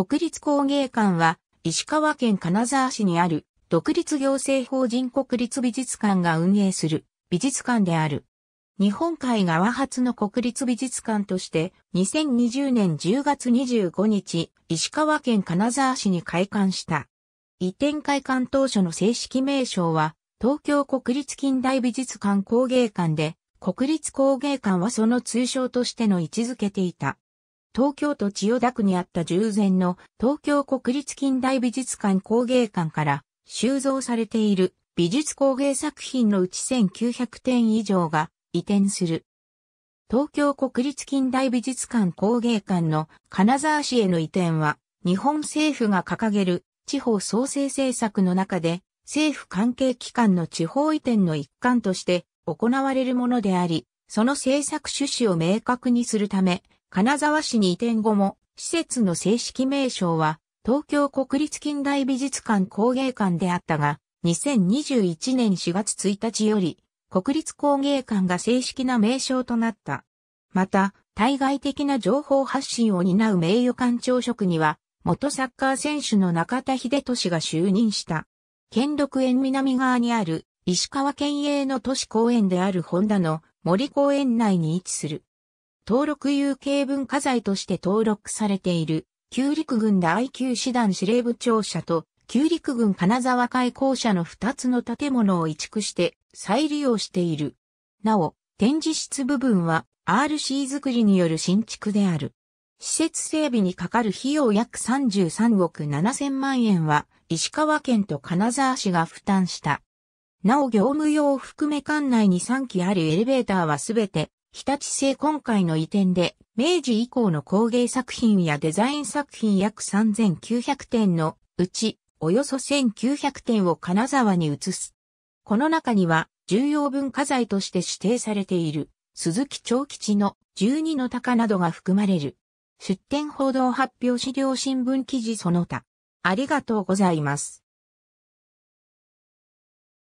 国立工芸館は、石川県金沢市にある、独立行政法人国立美術館が運営する美術館である。日本海側初の国立美術館として、2020年10月25日、石川県金沢市に開館した。移転開館当初の正式名称は、東京国立近代美術館工芸館で、国立工芸館はその通称としての位置づけていた。東京都千代田区にあった従前の東京国立近代美術館工芸館から収蔵されている美術工芸作品のうち1900点以上が移転する。東京国立近代美術館工芸館の金沢市への移転は日本政府が掲げる地方創生政策の中で政府関係機関の地方移転の一環として行われるものであり、その政策趣旨を明確にするため、金沢市に移転後も、施設の正式名称は、東京国立近代美術館工芸館であったが、2021年4月1日より、国立工芸館が正式な名称となった。また、対外的な情報発信を担う名誉館長職には、元サッカー選手の中田秀俊が就任した。県六園南側にある石川県営の都市公園であるホンダの森公園内に位置する。登録有形文化財として登録されている、旧陸軍第9師団司令部庁舎と、旧陸軍金沢開校舎の2つの建物を移築して再利用している。なお、展示室部分は RC 作りによる新築である。施設整備にかかる費用約33億7000万円は石川県と金沢市が負担した。なお業務用を含め館内に3基あるエレベーターはすべて日立製今回の移転で、明治以降の工芸作品やデザイン作品約3900点のうち、およそ1900点を金沢に移す。この中には、重要文化財として指定されている、鈴木長吉の12の鷹などが含まれる。出展報道発表資料新聞記事その他。ありがとうございます。